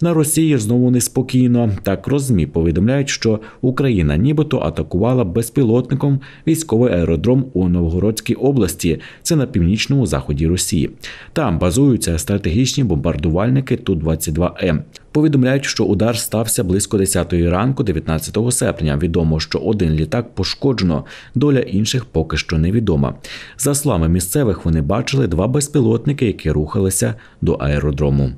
На Росії знову неспокійно. Так розмі повідомляють, що Україна нібито атакувала безпілотником військовий аеродром у Новгородській області. Це на північному заході Росії. Там базуються стратегічні бомбардувальники ту 22 м Повідомляють, що удар стався близько 10-ї ранку, 19 серпня. Відомо, що один літак пошкоджено, доля інших поки що невідома. За словами місцевих, вони бачили два безпілотники, які рухалися до аеродрому.